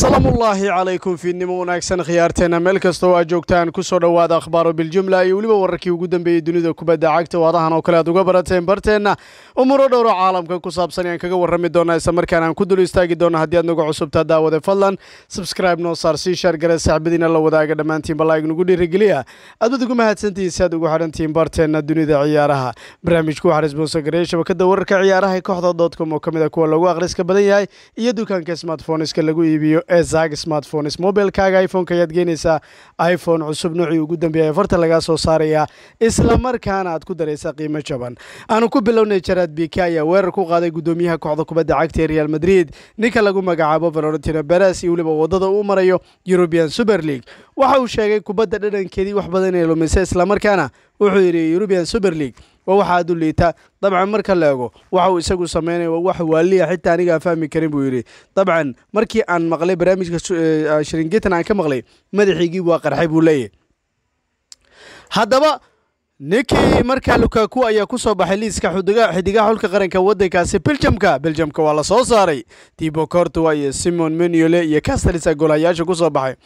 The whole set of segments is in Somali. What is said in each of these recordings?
salaamullaahi calaykum fiidnimo wanaagsan khiyaarteenna meel kastoo aad joogtaan ku soo dhowaada akhbaaru biljumla iyo weliba wararkii ugu dambeeyey dunida kubadda cagta waadahan oo kale aad uga barateen barteenna umuuro dhowro caalamka ku saabsan ayaan kaga warrami doonaa isla markaan aan ku dul istaagi doona haddii aad naga cusubtaa daawade fadlan subscribe noo saar sii shaar gare la wadaaga dhammaantiinba laa'ignugu dhiirigeliya aad ugu mahadsantihiin si aad ugu xidhantihiin barteenna dunida ciyaaraha barnaamijku waxaa responsogareeya shabakadda wararka ciyaaraha ee kooxda dotcom oo ka mid a ah kuwa lagu akhriska badan yahay iyo dukaanka smartphoniska lagu iibiyo ee eesaag smartphone mobilkaaga iphoneka ayaad geenaysaa iphone cusub noocii ugu dambeeyay farta lagaa soo saaraya isla markaana aad ku daraysa qiimo jaban aanu ku bilownay jaraad bika ayaa weerar ku qaaday guddoomiyaha kooxda kubadda cagta ee real madrid ninka lagu magacaabo valorentino beres iyo weliba waddada uu marayo european super league waxa uu sheegay kubadda dhadhankeedii wax badan inay lumisay islamarkaana wuxuu yidhi european super league waa waxa u liita dabcan marka la ego waxa uu isagu samaynaya wax waaliya xitaa anigaa fahmi karin buu yidhi dabcan markii aan maqlay barnaamijka ah, shiringetan aan ka maqlay madaxiigii waa qarxay buu leeyahy haddaba ninkii markaa lukaku ayaa ku soo baxay liiska xidigaha xulka qaranka waddankaasi beljamka beljamka waa la soo saaray tibo cortua iyo simon menule iyo castelis golhayaasha ku soo baxay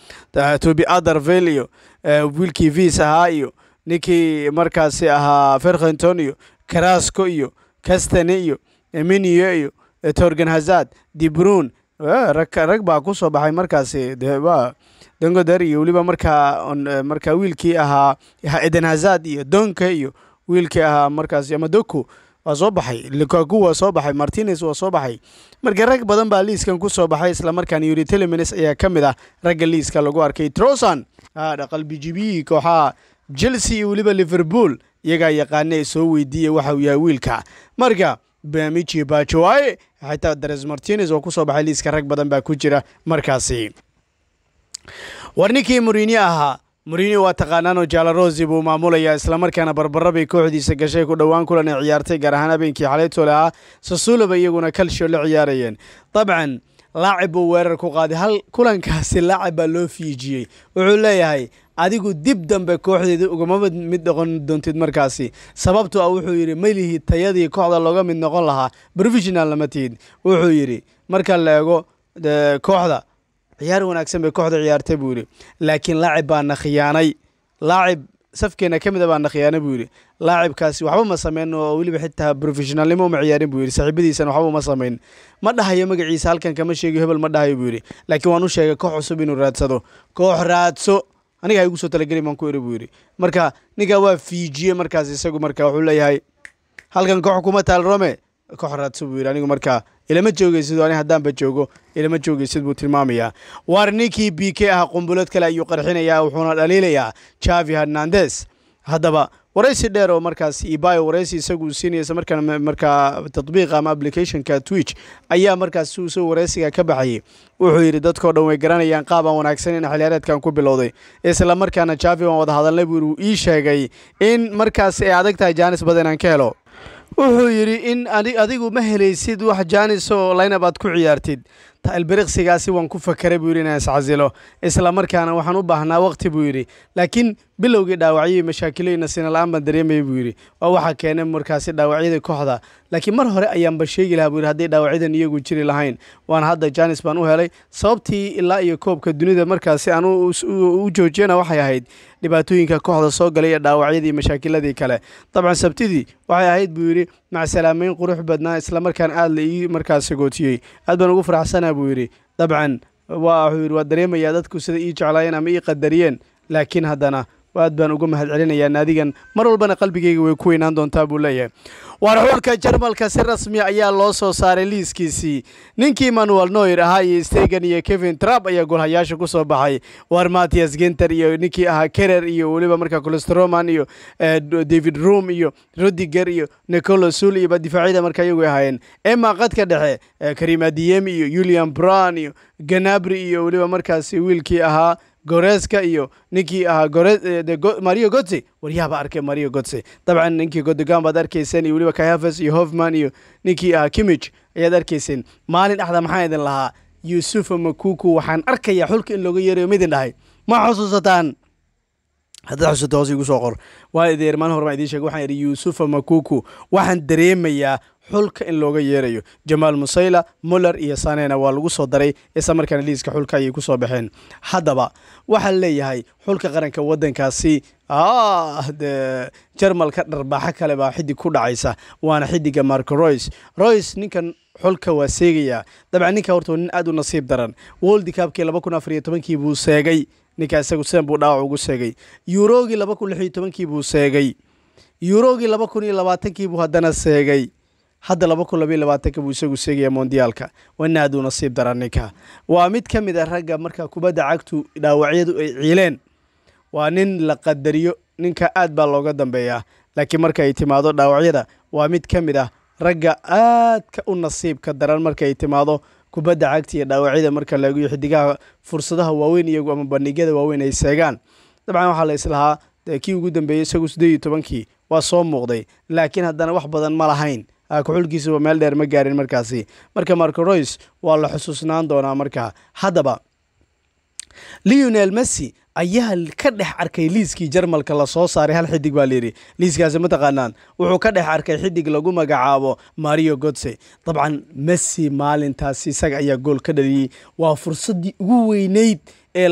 tobi adervel iyo eh, wiilkii viis ahaa iyo ninkii markaasi ahaa ferkhinton iyo karasco iyo castane iyo eminio iyo torgan hazard dibrun eh, rag baa ku soo baxay markaasi eh, dongodar iyo weliba markaa eh, wiilkii ahaa eden hazard iyo donka iyo wiilkii ahaa markaasi amadoko waa soo baxay lukaku waa soo baxay martinez waa soo baxay marka rag badan baa liiskan ku soo baxay islamarkaan yuri telemines ayaa ka mid ah ragga liiska lagu arkay trosan ah, dhaqalbijibi kooxaha chelsea iyo weliba liverpool iyagaa yaqaanee soo weydiiya waxauu yahay wiilka marka bamici bajoae xitaa dares martines oo kusoo baxay liiska rag badan baa ku jira markaasi war ninkii muriini ahaa muriini waa taqaanaanoo jaalarosi buu maamulayaa islamarkaana barbara bay kooxdiisa gashay ku dhowaan kulan ay ciyaartay gaar ahaan habeenkii xaleytole ah sasula iyaguna kalsho la ciyaarayeen dabcan laacib buu weerar ku qaaday hal kulankaasi laacib baa loo fiijiyey wuxuu leeyahay adigu dib dambe kooxdeeda ugama mid noqon doontid markaasi sababtoo ah wuxuu yidhi melihi tayadii kooxda looga mid noqon lahaa brofessional lama tihid wuxuu yidhi marka la eego kooxda ciyaar wanaagsan bay kooxda ciyaartay buu yidhi laakiin laacib baana khiyaanay laacib safkeena ka mida baana khiyaanay buu yidhi laacibkaasi waxba ma samayn oo weliba xitaa brofessionaalnimo uma ciyaarin buu yidhi saaxiibadiisana waxba uma samayn ma dhahayo magaciisa halkan kama sheegiyo hebel ma dhahayo buu yidhi laakiin waan u sheegay koox cusub inuu raadsado koox raadso aniga ha igu soo talagelin baan ku eri buu yidhi marka ninkaa waa fiijiye markaas isagu marka wuxuu leeyahay halkan koox kuma taal rome ka xoraadso buu yidhi anigu markaa ilama joogaysid ani haddaanba joogo ilama joogaysid buu tilmaamayaa waar ninkii b k ah qumbulood kale ayuu qarxinayaa wuxuuna dhaliilayaa javi hernandes haddaba waraysi dheer oo markaas ibayo waraysi isagu siinaysa markaan markaa tadbiiqa ama applicationka twitch ayaa markaas siuuso wareysiga ka baxayay wuxuu yidhi dadkao dhan way garanayaan qaab aan wanaagsan in xiliyaareedkan ku bilowday isla markaana jaafi waan wada hadalnay buu ii sheegay in markaas ay adag tahay jaanis badan inaan ka helo wuxuu yidhi in adigu ma helaysid wax jaanis oo laynab aad ku ciyaartid tailbiriqsigaasi waan ku fakaray buu yidhi inaan iscasilo isla markaana waxaan u baahnaa wakhti buu yidhi laakiin bilowgii dhaawacyadii mashaakiloyna sinala baan dareemayay buu yidhi waa waxaa keenay markaasi dhaawacyadii kooxda laakiin mar hore ayaanba sheegi lahaa buu yidhi hadday dhaawacyadan iyagu jiri lahayn waan hadda jaanis baan u helay sababtii ilaa iyo koobka dunida markaasi aan u joojiyana waxay ahayd dhibaatooyinka kooxda soo galay ee dhaawacyadii mashaakiladii kale dabcan sabtidii waxay ahayd buu yidhi yidhi macsalaameyn qurux badnaa isla markaan aad la ii markaa sagootiyey aad baan ugu faraxsanaa buu yidhi dabcan waa wuxuu yidhi waa dareemayaa dadku sida ii jeclaayeen ama ii qadariyeen laakiin haddana aad baan uga mahad celinayaan adigan mar walbana qalbigayga way ku weynaan doontaa buu leeyahay warxuurka jarmalka si rasmi ah ayaa loo soo saaray liiskiisii ninkii manuel noyer ahaa iyo stegan iyo kevin trump ayaa golhayaasha ku soo baxay war matias ginter iyo ninkii ahaa kerer iyo weliba markaa colestroman iyo eh, david room iyo rodiger iyo nicolo sul iyo difacyada markaa iyagu ahaayeen ema qadka dhexe eh, karim iyo yulian brown iyo ganabri iyo weliba markaasi wiilkii ahaa goreska iyo ninkii ahaa godse eh, gotze waryaaba arkay mario godse dabcan ninkii godogan baad arkayseen iyo weliba kahafes iyo hofman iyo ninkii ahaa kimij ayaad arkayseen maalin axda maxaan idin lahaa yuusufa makuku waxaan arkayaa xulka in looga yeerayo midin dhahay ma xusuusataan haddaad xusato hoos igu soo qor waa ideer maalin hore idiin sheegay waxaan idhi yuusufa makuku waxaan dareemayaa xulka in looga yeerayo jamaal musayla muller iyo sanena waa lagu soo daray isla markaana liiska xulka ayay ku soo baxeen haddaba waxaan leeyahay xulka qaranka waddankaasi ah, de jarmalka dharbaxo kale baa xidig ku dhacaysa waana xidiga marco royce royce ninkan xulka waa seegayaa dabcan ninka horta nin aad u nasiib daran woldicabkii laba kun afar tobankii buu seegay ninkaa isagu sidan buu dhaawac ugu seegay yuurogii laba kun lix tobankii buu seegay yuurogii laba kun iyo labaatankii buu haddana seegay hadda laba kun labaiyo labaatanka buu isagu seegaya mondiyaalka wanaaduu nasiib dara ninka waa mid ka mid a ah ragga marka kubadda cagtu dhaawacyadu ay ciileen waa nin la qadariyo ninka aad baa looga dambeeyaa laakiin marka ay timaado dhaawacyada waa mid ka mid ah ragga aadka u nasiibka daran markaay timaado kubadda cagta iyo dhaawacyada marka lagu iyo xidigaha fursadaha waaweyn iyagu ama bandhigyada waaweyn ay seegaan dabcan waxaa la islahaa kii ugu dambeeyey isagu siddeed iyo tobankii waa soo muuqday laakiin haddana wax badan ma lahayn ah, kaxulkiisuba meel dheer ma gaarin markaasi marka marco roys waa la xusuusnaan doonaa marka haddaba leonel messy ayaa ka dhex arkay liiskii jarmalka lasoo saaray hal xidig baa layidhi liiskaasi mataqaanaan wuxuu ka dhex arkay xidig lagu magacaabo mario godse dabcan messi maalintaasi isaga ayaa gool ka dhaliyey waa fursaddii ugu weyneyd ee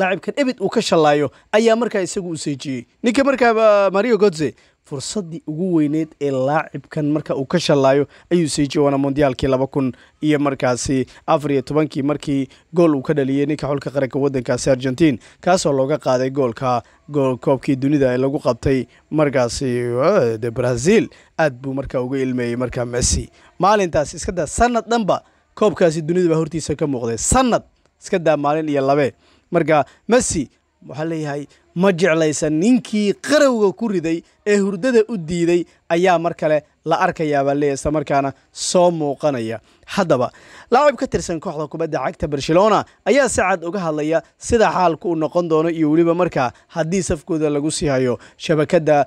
laacibkan ebid uu ka shallaayo ayaa markaa isagu u seejiyey ninka markaa mario godse fursadii ugu weyneyd ee laacibkan marka uu ka shallaayo ayuu sii jawaana mondiyaalkii laba kun iyo markaasi afar iyo tobankii markii gool uu ka dhaliyey ninka xulka qaranka waddankaasi argentiin kaasoo looga qaaday goolka gool koobkii dunida ee lagu qabtay markaasi eh, de brazil aad buu markaa uga ilmeeyey markaa messi maalintaas iskadaa sannad dhanba koobkaasi dunida baa hortiisa ka muuqday sannad iska daa maalin iyo labe marka messi waxaa leeyahay ma jeclaysa ninkii qarowga ku riday ee hurdada u diiday ayaa mar kale la arkayaabaa baa leeya islamarkaana soo muuqanaya haddaba laacib ka tirsan kooxda kubadda cagta barcelona ayaa si cad uga hadlaya sida xaalku uu noqon doono iyo weliba markaa haddii safkooda lagu sii hayo shabakadda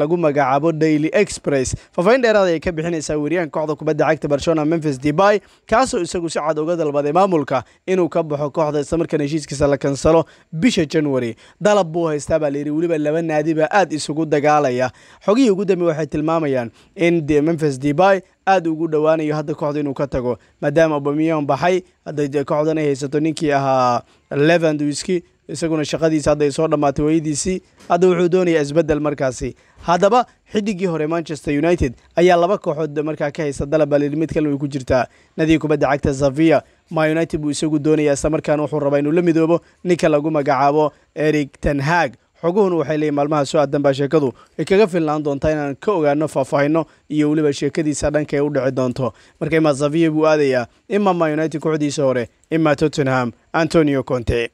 lagu magacaabo daily express faafaahin dheeraad ah ay ka bixinaysaa weeryahan kooxda kubadda cagta barcelona memphis debay kaasoo isagu si cad uga dalbaday maamulka inuu ka baxo kooxda islamarkaan heshiiskiisa la kansalo bisha january dalab buu haystaa baa layidhi weliba laba naadiba aad isugu dagaalaya xogihii ugu dambe waxay tilmaamayaan in memphis debay aad ugu dhowaanayo hadda kooxda inuu ka tago maadaama obamiyon baxay hadda kooxdan ay haysato ninkii ahaa levandwiski isaguna shaqadiisa hadday soo dhammaatay wayadiisii hadda wuxuu doonayaa isbeddel markaasi haddaba xidigii hore manchester united ayaa laba kooxood markaa ka haysta dalabali mid kale way ku jirtaa nadiga kubadda cagta zavia ma united buu isagu doonayaa isla islamarkaana wuxuu rabaa inuu la midoobo ninka lagu magacaabo eric tenhag xoguhuna waxay leeyihin maalmaha su-aad danbaa sheekadu ay kaga filnaan doontaa inaan ka ogaano faahfaahino iyo weliba sheekadiisa dhanka ay u dhici doonto marka ima zaviye buu aadayaa ima ma united kooxdiisa hore ima tottenham antonio conte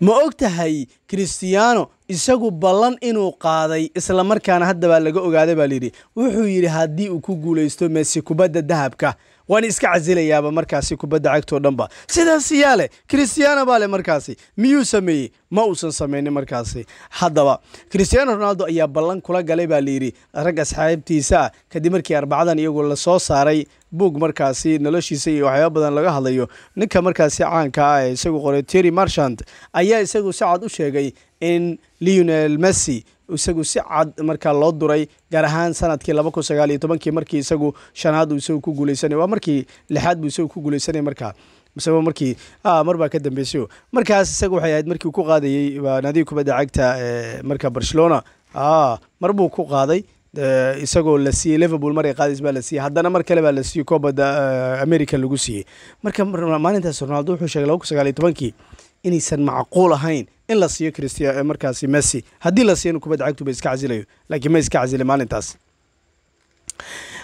ma og tahay christiano isagu ballan inuu qaaday islamarkaana haddabaa laga ogaaday baa layidhi wuxuu yidhi haddii uu ku guulaysto mesi kubadda dahabka waan iska casilayaaba markaasi kubadda cagtoo dhanba sidaas yaale christiano baa le markaasi miyuu sameeyey ma uusan sameynin markaasi haddaba christiano ronaldo ayaa ballan kula galay baa layidhi rag asxaabtiisa ah kadib markii arbacadan iyagoo lasoo saaray buug markaasi noloshiisa iyo waxyaaba badan laga hadlayo ninka markaasi caanka ah ee isagu qoray terry marshant ayaa isagu si cad u sheegay in leonel messy isagu si cad markaa loo duray gaar ahaan sanadkii laba kun sagaal iyo tobankii markii isagu shanaad uu isagu ku guuleysanay waa markii lixaad buu isagu ku guuleysanay markaa miseba markii marbaa ka dambeysay markaas isaga waxay ahayd markii ku qaadayey naadiga kubadda cagta e, marka barcelona marbuu ku qaaday e, isagoo la siiyey liverpool maray qaadis baa la siiyey haddana mar kale baa la siiyey koobada e, america lagu siiyey marka maalintaas ronaldo wuxuu sheegay laba kun sagaal iyo tobankii inaysan macquul ahayn in la siiyo cristiya markaasi messi haddii la siiyana kubadda cagtuba iska casilayo laakiin ma iska casile maalintaas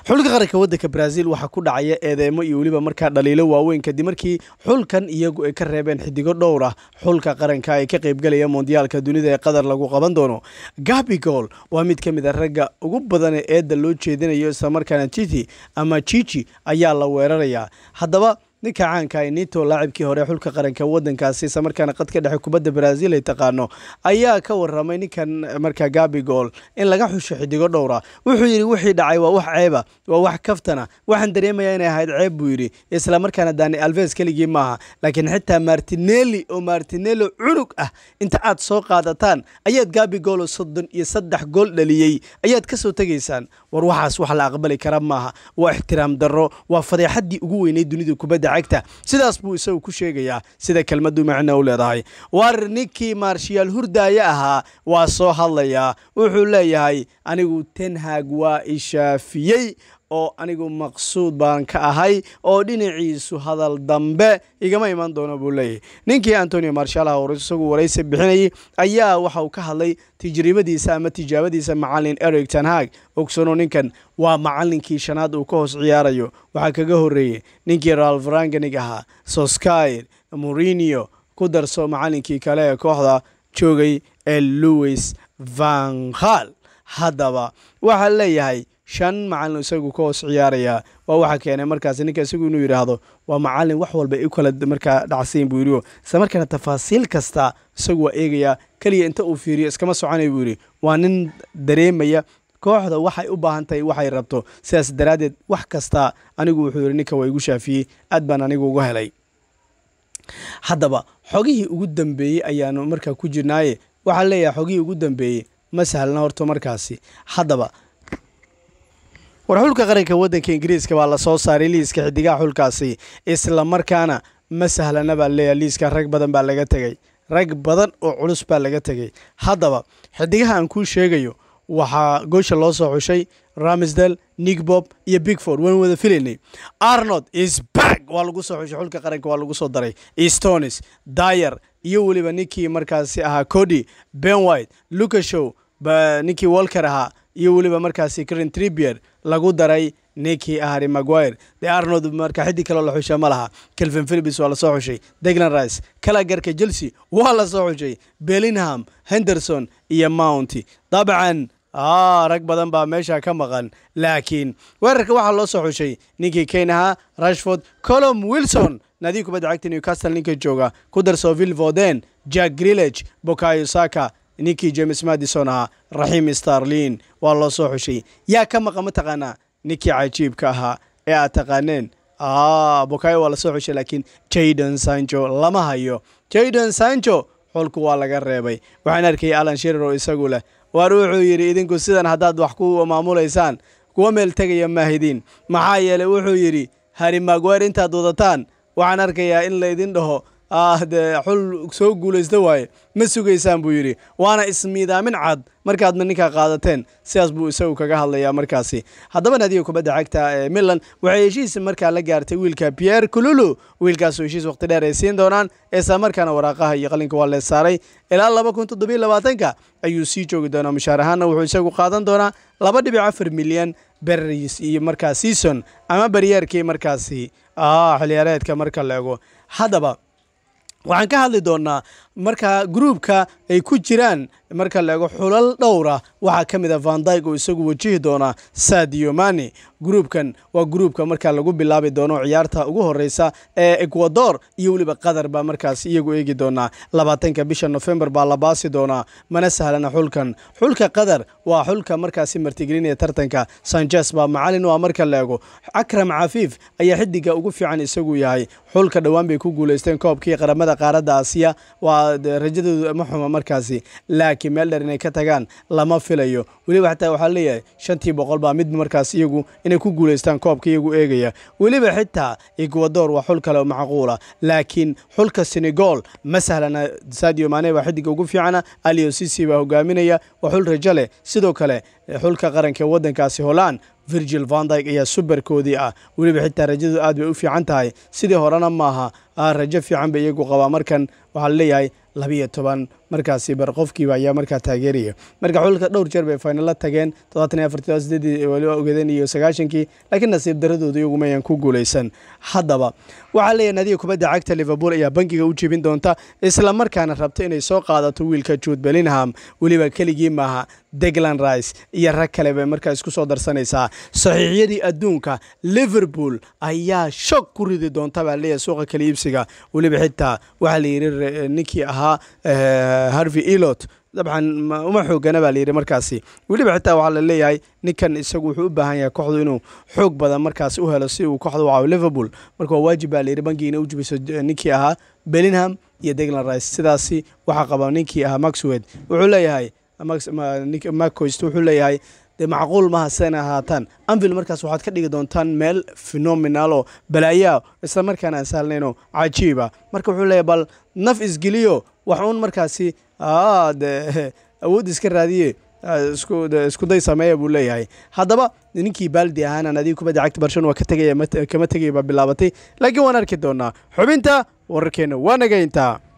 xulka qaranka waddanka brazil waxaa ku dhacaya eedeemo iyo weliba markaa dhaliilo waaweyn kadib markii xulkan iyagu ay ka reebeen xidigo dhowr ah xulka qaranka ay ka qaybgalaya mondiyaalka dunida ee qatar lagu qaban doono gabigol waa mid ka mid a ragga ugu badan ee eedda loo jeedinayo islamarkaana titi ama jiji ayaa la weerarayaa haddaba ninka caanka ay nito laacibkii hore xulka qaranka wadankaasi isla markaana qadka dhexe kubadda baraazil ay taqaano ayaa ka waramay ninkan markaa gabigol in laga xusho xidigo dhowra wuxuu yidhi wixii dhacay waa wax ceeba waa wax kaftana waxaan dareemayaa inay ahayd ceeb buu yidhi isla markaana dani alves keligii maaha laakiin xitaa martinelli oo martinello cunug ah inta aad soo qaadataan ayaad gabigol oo soddon iyo saddex gool dhaliyey ayaad ka soo tegaysaan war waxaas wax la aqbali kara maaha waa ixtiraam darro waa fadeexaddii ugu weyneyd dunida kubadda xigta sidaas buu isagu ku sheegayaa sida kelmaddu macno u leedahay war ninkii maarshiyaal hurdaaye ahaa waa soo hadlayaa wuxuu leeyahay anigu tenhaag waa ishaafiyey oo anigu maqsuud baan ka ahay oo dhinaciisu hadal dambe igama iman doono buu leeyahay ninkii antonio marshaalaha oo isagu waraysi bixinayay ayaa waxa uu ka hadlay tajribadiisa ama tijaabadiisa macalin eric tanhag ogsano ninkan waa macalinkii shanaad uu ka hoos ciyaarayo waxaa kaga horeeyey ninkii ralf ranganig ahaa soskayr morinio ku darso macalinkii kale ee kooxda joogay ee louis vanhal haddaba waxaa leeyahay shan macalin isagu ka hoos ciyaarayaa waa waxaa keenay markaasi ninka isagu inuu yidhaahdo waa macalin wax walba ay u kala markaa dhacsayn buu yidhi isla markaana tafaasiil kasta isagu waa eegayaa keliya inta uu fiiriyo iskama soconay buu yidhi waa nin dareemaya kooxda waxay u baahan tahay waxay rabto sidaas daraaddeed wax kasta anigu wuxuu yidhi ninka waa igu shaafiyey aad baan anigu uga helay haddaba xogihii ugu dambeeyey ayaanu markaa ku jirnaaye waxaa leeyahay xogihii ugu dambeeyey ma sahlna horto markaasi haddaba warxulka qaranka waddanka ingiriiska baa lasoo saaray liiska xidigaha xulkaasi islamarkaana ma sahlana baa leeyahay liiska rag badan baa laga tegay rag badan oo culus baa laga tegay haddaba xidigaha aan kuu sheegayo waxaa goosha loo soo xushay ramsdel nigbob iyo bigford waan wada filaynay arnold isbag waa lagu soo xushay xulka qaranka waa lagu soo daray stonis dyer iyo weliba ninkii markaasi ahaa cody benwhite lucashow ninkii walker ahaa iyo weliba markaasi caren tribier lagu daray niki ahari maguire dee arnold marka xiddig kaloo la xusha ma laha kelvin philibis waa lasoo xushay deglan rice kalagarka chelsea waa lasoo xushay bellingham henderson iyo mounty dabcan ah, rag badan baa meesha ka maqan laakiin weerarka waxaa loo soo xushay ninkii keynaha rashford colom wilson naadiga kubadda cagta newcastle ninka jooga ku darso vil jack grillage bokayo saka ninkii james madison ahaa raxiim starliin waa loo soo xushay yaa ka maqan ma taqaanaa ninkii cajiibka ahaa ee aad taqaaneen bukayo waa la soo xushay laakiin jayden sanjo lama hayo jayden sanjo xulku waa laga reebay waxaan arkayay alan shirar oo isagu leh waar wuxuu yidhi idinku sidan haddaad wax ku maamulaysaan kuwa meel tegaya maahidiin maxaa yeeley wuxuu yidhi hari maagweer intaad wadataan waxaan arkayaa in laydin dhaho Ah, de xul soo guulaysta waaye ma sugaysaan buu yidhi waana ismiidaamin cad markaad ninkaa qaadateen sidaas buu isagu kaga hadlayaa markaasi haddaba naadiga kubadda cagta ee milan waxay heshiis markaa la gaartay wiilka pierre kululu wiilkaasu heshiis waqti dheer ay siin doonaan isla markaana waraaqaha iyo qalinka waa leesaaray ilaa laba kun toddobiyo labaatanka ayuu sii joogi doonaa mushaar ahaanna wuxuu isagu qaadan doonaa laba dhibic afar milyan berris iyo markaa season ama baryeerkii markaasi ah, xiliyaareedka marka la ego haddaba waxaan ka hadli doonaa markaa gruubka ay ku jiraan marka laego xulal dhowra waxaa ka mid a ah vandyg oo isagu wajihi doona sadio mani gruubkan waa gruubka marka lagu bilaabi doono ciyaarta ugu horeysa ee ecuador iyo weliba qatar baa markaas iyagu eegi doonaa labaatanka bisha nofembar baa la baasi doonaa mana sahlana xulkan xulka qatar waa xulka markaasi martigelinaya tartanka sanjes baa macalin u ah marka laego akram cafiif ayaa xidiga ugu fiican isagu yahay xulka dhowaan bay ku guuleysteen koobkii qaramada qaaradda aasiya waa waxaa eh, rajadoodu ama xuma markaasi laakiin meel dheer inay ka tagaan lama filayo weliba xataa waxaa leeyahay shantii boqol baa mid markaas iyagu inay ku guulaystaan koobka iyagu eegaya weliba xitaa ekuador waa xul kale oo macquula ah. laakiin xulka senegal ma sahlana sadio maane baa xidiga ugu fiicana alio sisi baa hogaaminaya waa xul rajo leh sidoo kale eh, xulka qaranka ee waddankaasi holand virgil vandyg ayaa subarkoodii ah weliba xitaa rajadoodu aad bay u fiican tahay sidii horena maaha ah, rajo fiican bay iyagu qabaa markan waxaa laleeyahay labiyo toban markaasi bar qofkiiba ayaa markaa taageeraya marka xulka dhowr jeer bay faynalla tageen iyo todobaataniyo ogeden iyo sagaashankii laakiin nasiib daradooda iyaguma ayaan ku guulaysan haddaba waxaa leeyahay naadiga kubadda cagta liverpool ayaa bangiga u jibin doonta isla markaana rabta inay soo qaadato wiilka juud belingham weliba keligii maaha deglan rice iyo rag kale bay markaa isku soo darsanaysaa saxiixyadii adduunka liverpool ayaa shog ku ridi doonta baa leeyahay suuqa kala iibsiga weliba xitaa waxaa la yidhi ninkii ahaa eh, harvey elot dabcan uma xoogana baa layidhi markaasi weliba xitaa waxaa la leeyahay ninkan isagu wuxuu u baahan yahay kooxdu inuu xoog badan markaas u helo si uu kooxda u caawo liverpool marka waa waajib baa layidhi banki u jubiso eh, ninkii ahaa bellingham iyo deglan rice sidaasi waxaa qaba ninkii ahaa maxwed wuxuu leeyahay macoyst wuxuu leeyahay dee macquul maaha sidan ahaataan anvil markaas waxaad ka dhigi doontaan meel fenominalo balaayaa isla markaana aan sahlnayno cajiiba marka wuxuu leeyahy bal naf isgeliyo wax uun markaasi de awood iska raadiye iskuday sameeya buu leeyahay haddaba ninkii baaldi ahaanaan adigi kubadda cagta barshan waa ka tegaya kama tegaya baa bilaabatay laakiin waan arki doonaa xubinta wararkeenna waa nagayntaa